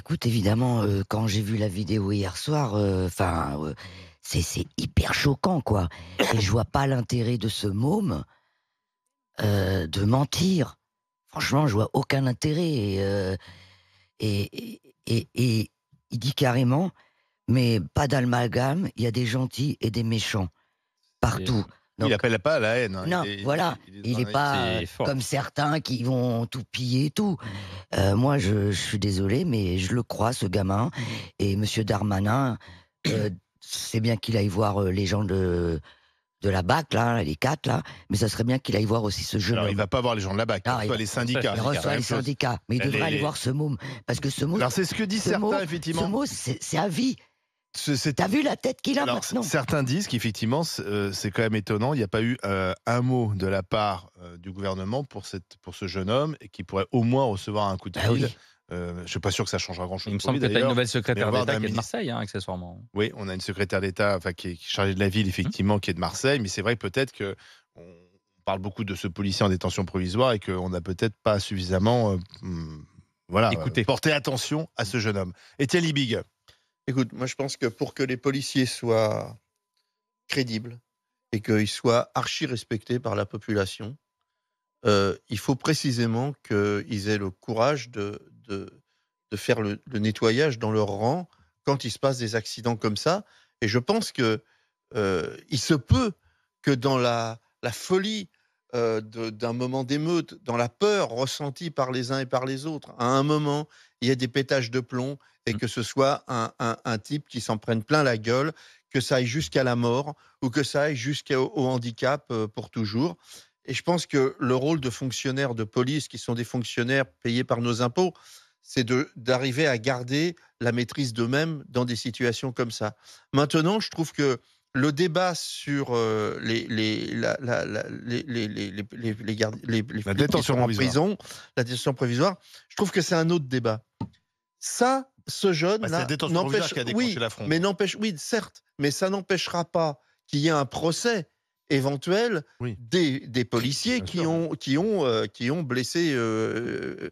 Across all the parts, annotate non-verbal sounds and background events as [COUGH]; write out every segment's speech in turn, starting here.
Écoute, évidemment, euh, quand j'ai vu la vidéo hier soir, euh, enfin, euh, c'est hyper choquant, quoi. Et je vois pas l'intérêt de ce môme de mentir. Franchement, je vois aucun intérêt. Et, et, il dit carrément, mais pas d'amalgame, il y a des gentils et des méchants partout il n'appelle pas à la haine. Hein. Non, voilà. Il n'est pas euh, comme certains qui vont tout piller et tout. Euh, moi, je, suis désolé, mais je le crois, ce gamin. Et M. Darmanin, euh, c'est bien qu'il aille voir les gens de, de la BAC, là, les quatre, là, mais ça serait bien qu'il aille voir aussi ce jeune. Alors, il ne va pas voir les gens de la BAC, ah, il, reçoit les syndicats. Il reçoit les syndicats, mais il devrait aller voir ce môme, parce que ce môme... Alors, c'est ce que disent certains, effectivement. Ce môme, c'est à vie, T'as vu la tête qu'il a maintenant Certains disent qu'effectivement, euh, c'est quand même étonnant. Il n'y a pas eu euh, un mot de la part euh, du gouvernement pour, ce jeune homme et qui pourrait au moins recevoir un coup de bah fil. je ne suis pas sûr que ça changera grand-chose. Il me semble que tu une nouvelle secrétaire d'État qui est de Marseille, hein, accessoirement. Oui, on a une secrétaire d'État qui, est, chargée de la ville, hum. effectivement, qui est de Marseille. Mais c'est vrai peut-être que on parle beaucoup de ce policier en détention provisoire et qu'on n'a peut-être pas suffisamment hum, voilà, Écoutez. porté attention à ce jeune homme. Étienne Libig. Écoute, moi je pense que pour que les policiers soient crédibles et qu'ils soient archi respectés par la population, euh, il faut précisément qu'ils aient le courage de, de, faire le, nettoyage dans leur rang quand il se passe des accidents comme ça. Et je pense que euh, il se peut que dans la, la folie euh, d'un moment d'émeute, dans la peur ressentie par les uns et par les autres, à un moment, il y a des pétages de plomb et mmh. que ce soit un, type qui s'en prenne plein la gueule, que ça aille jusqu'à la mort ou que ça aille jusqu'au handicap pour toujours. Et je pense que le rôle de fonctionnaires de police, qui sont des fonctionnaires payés par nos impôts, c'est d'arriver à garder la maîtrise d'eux-mêmes dans des situations comme ça. Maintenant, je trouve que le débat sur euh, les, les, les, la détention en prison, la détention provisoire, je trouve que c'est un autre débat. Ça, ce jeune bah, là, n'empêche, oui, la mais n'empêche, oui, certes, mais ça n'empêchera pas qu'il y ait un procès éventuel des, des, policiers qui ont, qui euh, ont, qui ont blessé euh,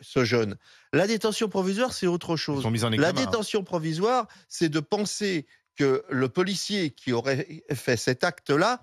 ce jeune. La détention provisoire, c'est autre chose. La hein. détention provisoire, c'est de penser que le policier qui aurait fait cet acte-là,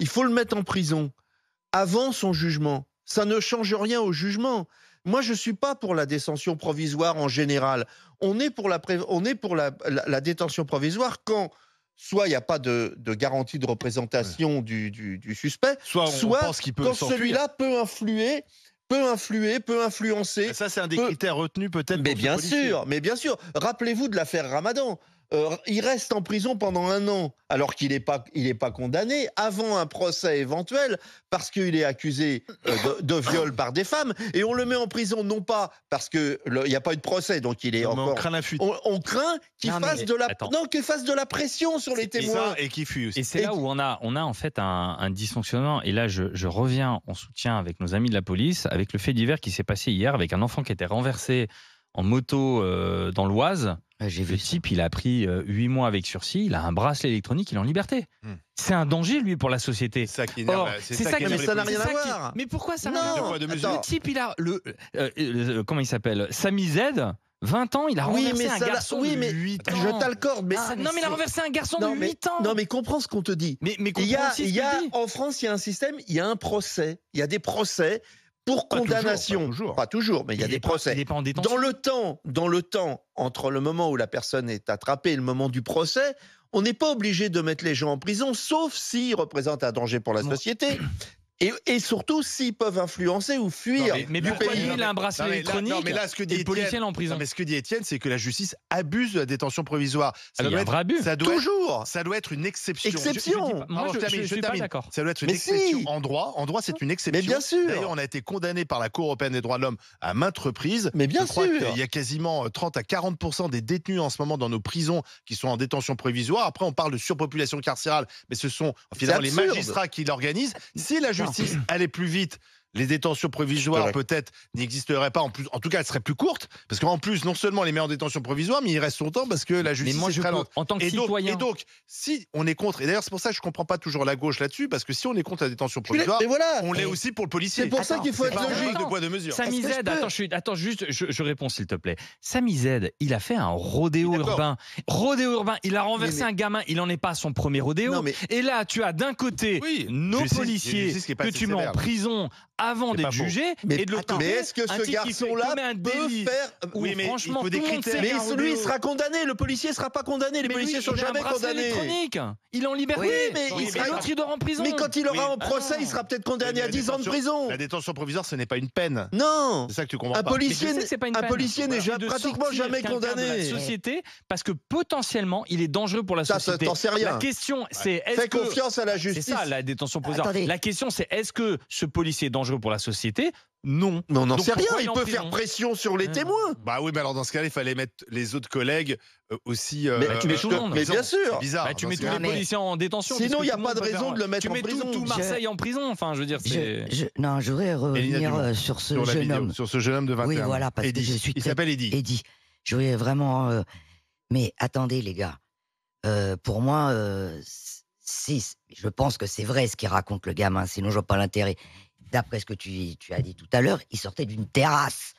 il faut le mettre en prison avant son jugement. Ça ne change rien au jugement. Moi, je ne suis pas pour la détention provisoire en général. On est pour la, on est pour la, détention provisoire quand soit il n'y a pas de, garantie de représentation du, suspect, soit, quand celui-là peut influer peut influer, peut influencer. ça, c'est un des critères retenus peut-être. Mais bien sûr, mais bien sûr. Rappelez-vous de l'affaire Ramadan. Euh, il reste en prison pendant un an, alors qu'il n'est pas, pas condamné, avant un procès éventuel, parce qu'il est accusé euh, de, viol par des femmes, et on le met en prison non pas parce qu'il n'y a pas eu de procès, donc il est encore... On craint qu'il fasse, de la... fasse de la pression sur les témoins. et qu'il fuit Et c'est là où on a, on a en fait un, dysfonctionnement, et là je, reviens en soutien avec nos amis de la police, avec le fait divers qui s'est passé hier, avec un enfant qui était renversé en moto euh, dans l'Oise. Ah, j'ai vu le type, il a pris euh, huit mois avec sursis, il a un bracelet électronique, il est en liberté. Hmm. C'est un danger, lui, pour la société. C'est ça qui C'est ça, ça, qui. Mais ça n'a rien à voir. Mais pourquoi ça Le type, il a le, euh, euh, comment il s'appelle Samy Z. 20 ans, il a renversé un garçon oui, mais de 8 ans. Je t'accorde, mais, ah, mais, Non, mais il a renversé un garçon de 8 ans. Non, mais comprends ce qu'on te dit. Mais, y a, dit. En France, il y a un système, il y a un procès. Il y a des procès, pour condamnation. pas, toujours. mais il y a des procès. dans le temps, dans le temps entre le moment où la personne est attrapée et le moment du procès, on n'est pas obligé de mettre les gens en prison, sauf s'ils représentent un danger pour la société, et, surtout s'ils peuvent influencer ou fuir. mais, du pourquoi pays. il a un bracelet électronique mais là, ce que dit en prison. mais ce que dit Étienne, c'est que la justice abuse de la détention provisoire. Ça, ah, doit être, abus. ça doit Toujours. ça doit être une exception. Exception. moi, je, termine, suis pas d'accord. Ça doit être une exception. En droit, en droit, c'est une exception. Mais bien sûr. D'ailleurs, on a été condamné par la Cour européenne des droits de l'homme à maintes reprises. Mais bien sûr. Il y a quasiment 30 euh, à 40 des détenus en ce moment dans nos prisons qui sont en détention provisoire. Après, on parle de surpopulation carcérale, mais ce sont finalement les magistrats qui l'organisent. Si la justice allez aller plus vite, les détentions provisoires peut-être n'existeraient pas. En, plus, en tout cas, elles seraient plus courtes. Parce qu'en plus, non seulement les met en détention provisoire, mais il reste son temps, parce que la justice est et Donc, si on est contre, et d'ailleurs, c'est pour ça que je ne comprends pas toujours la gauche là-dessus, parce que si on est contre la détention provisoire, on l'est aussi pour le policier. C'est pour ça qu'il faut être logique. De poids de mesure. attends, juste, je, réponds s'il te plaît. Sami il a fait un rodéo urbain. Rodéo urbain, il a renversé un gamin, il n'en est pas à son premier rodéo. et là, tu as d'un côté nos policiers que tu mets en hein. prison avant d'être jugé mais, et de condamner Mais est-ce que ce garçon-là peut faire Oui, mais franchement, il des critères. Mais lui, il sera condamné. Le policier sera pas condamné. Les policiers ne sont jamais condamnés. Il est en liberté. Oui, mais il sera en prison. Mais quand il aura en procès, il sera peut-être condamné à 10 ans de prison. La détention provisoire, ce n'est pas une peine. Non. C'est ça que tu comprends pas. Un policier n'est pratiquement jamais condamné. Société, parce que potentiellement, il est dangereux pour la société. Ça, rien. La question, c'est est-ce confiance à la justice. C'est ça la détention provisoire. La question, c'est est-ce que ce policier est dangereux pour la société non. Mais on n'en sait rien, il peut faire pression sur les euh. témoins. Bah oui, mais alors dans ce cas-là, il fallait mettre les autres collègues euh, aussi. Euh, mais tu mets tout le monde. Mais bien sûr. Bizarre. Bah, tu mets tous les policiers en détention. Sinon, il n'y a pas de raison de le mettre en prison. Tu mets tout Marseille en prison. Enfin, je veux dire. Non, je voudrais revenir sur ce jeune homme. Sur ce jeune homme de 21 ans. Oui, voilà, parce que Il s'appelle Eddy. Eddy. Je voulais vraiment. Mais attendez, les gars. Pour moi, si. Je pense que c'est vrai ce qu'il raconte le gamin, sinon je vois pas l'intérêt d'après ce que tu, as dit tout à l'heure, il sortait d'une terrasse.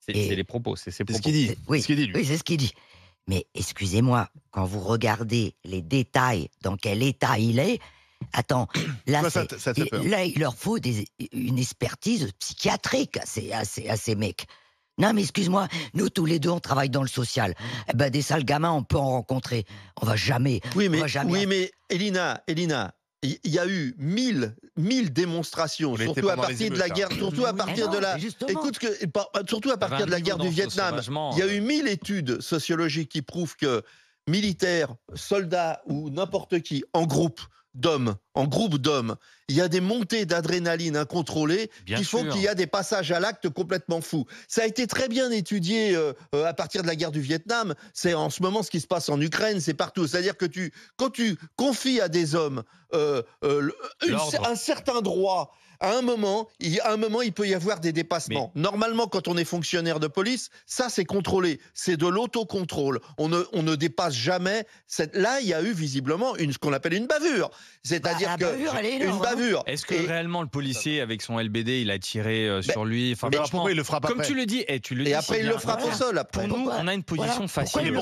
C'est les propos, c'est ce qu'il dit. Oui, c'est ce qu'il dit, Mais excusez-moi, quand vous regardez les détails, dans quel état il est, attends, [CLEARS THROAT] là, il, leur faut une expertise psychiatrique à ces, mecs. Non, mais excuse-moi, nous tous les deux, on travaille dans le social. Eh ben, des sales gamins, on peut en rencontrer. On va jamais. Oui, mais, va jamais... oui, mais Elina, Elina, il y a eu mille, mille démonstrations, surtout à partir de la guerre, surtout à partir de la, écoute surtout à partir de la guerre du Vietnam, il y a euh. eu mille études sociologiques qui prouvent que militaires, soldats ou n'importe qui en groupe d'hommes, en groupe d'hommes. Il y a des montées d'adrénaline incontrôlées qui font qu'il y a des passages à l'acte complètement fous. Ça a été très bien étudié euh, euh, à partir de la guerre du Vietnam. C'est en ce moment ce qui se passe en Ukraine, c'est partout. C'est-à-dire que tu, quand tu confies à des hommes euh, un certain droit à un moment, il, à un moment, il peut y avoir des dépassements. Normalement, quand on est fonctionnaire de police, ça, c'est contrôlé. C'est de l'autocontrôle. On ne, on ne dépasse jamais. Là, il y a eu visiblement une, ce qu'on appelle une bavure. C'est-à-dire bah, que. est une hein. bavure. Est-ce que réellement le policier, avec son LBD, il a tiré euh, sur lui enfin, le frappe Comme tu le dis, et eh, tu le et après, il le frappe au sol. Pour nous, on a une position facile.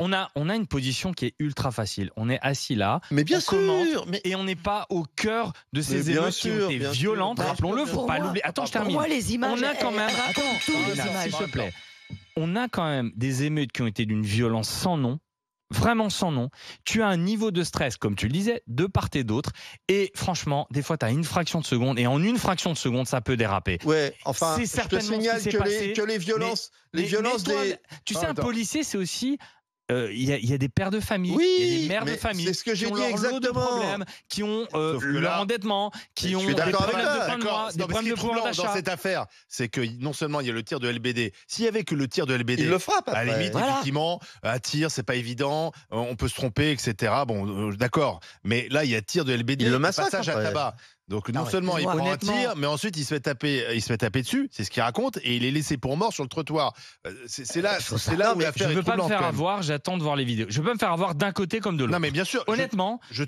On a, on a une position qui est ultra facile. On est assis là. Mais bien sûr. mais... Et on n'est pas au cœur de ces émotions violente, bah, rappelons-le, faut pas l'oublier. Attends, je termine. on a quand même, on a quand même des émeutes qui ont été d'une violence sans nom vraiment sans nom. Tu as un niveau de stress, comme tu le disais, de part et d'autre. Et franchement, des fois, tu as une fraction de seconde. Et en une fraction de seconde, ça peut déraper. Ouais, enfin, c'est signale que, les, violences. les violences Tu sais, ah, un policier, c'est aussi euh, il y, a des pères de famille, oui, des mères de famille ce que qui ont dit leur exactement. problèmes, qui ont euh, leur endettement, qui ont des problèmes de fin de mois, des problèmes de dans cette affaire, c'est que non seulement il y a le tir de LBD, s'il y avait que le tir de LBD, il le frappe à la limite effectivement, un euh, tir c'est pas évident, euh, on peut se tromper, etc. Bon, d'accord, mais là il y a tir de LBD, le passage à tabac. Donc ah non, seulement il prend un tir, mais ensuite il se fait taper, euh, il se fait taper dessus, c'est ce qu'il raconte, et il est laissé pour mort sur le trottoir. Euh, c'est là, euh, c'est là où l'affaire est Je veux pas me faire avoir, j'attends de voir les vidéos. Je peux me faire avoir d'un côté comme de l'autre. Non mais bien sûr. Honnêtement, que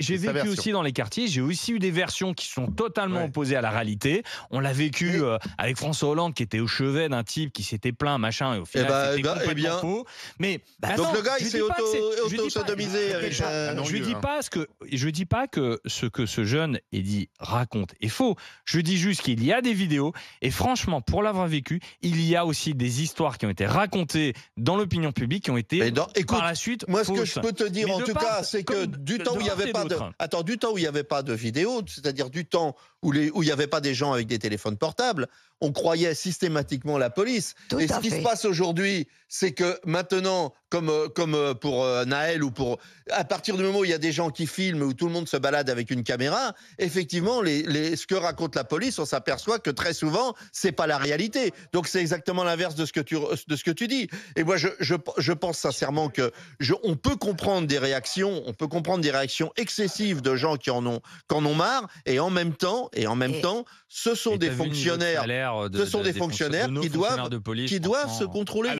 J'ai vécu aussi dans les quartiers, j'ai aussi eu des versions qui sont totalement opposées à la réalité. On l'a vécu avec François Hollande qui était au chevet d'un type qui s'était plaint, machin, et au final eh ben, c'était eh ben, eh complètement faux. Mais bah, bah donc le gars il s'est auto-sodomisé. Je dis pas que dis pas que ce que ce jeune et dit raconte et faux. Je dis juste qu'il y a des vidéos et franchement, pour l'avoir vécu, il y a aussi des histoires qui ont été racontées dans l'opinion publique qui ont été par la suite. Moi, ce que je peux te dire en tout cas, c'est que du temps où il y avait pas de, attends, du temps où il n'y avait pas de vidéos, c'est-à-dire du temps où il n'y avait pas des gens avec des téléphones portables, on croyait systématiquement la police. et ce qui se passe aujourd'hui, c'est que maintenant, comme, euh, comme euh, pour euh, Naël ou pour... À partir du moment où il y a des gens qui filment, où tout le monde se balade avec une caméra, effectivement, les, ce que raconte la police, on s'aperçoit que très souvent, ce n'est pas la réalité. Donc c'est exactement l'inverse de, ce que tu, de ce que tu dis. Et moi, je, pense sincèrement que je, on peut comprendre des réactions, on peut comprendre des réactions excessives de gens qui en ont, qui en marre, et en même temps, et en même temps, ce sont des fonctionnaires... Euh, ce sont des, fonctionnaires, qui doivent se contrôler.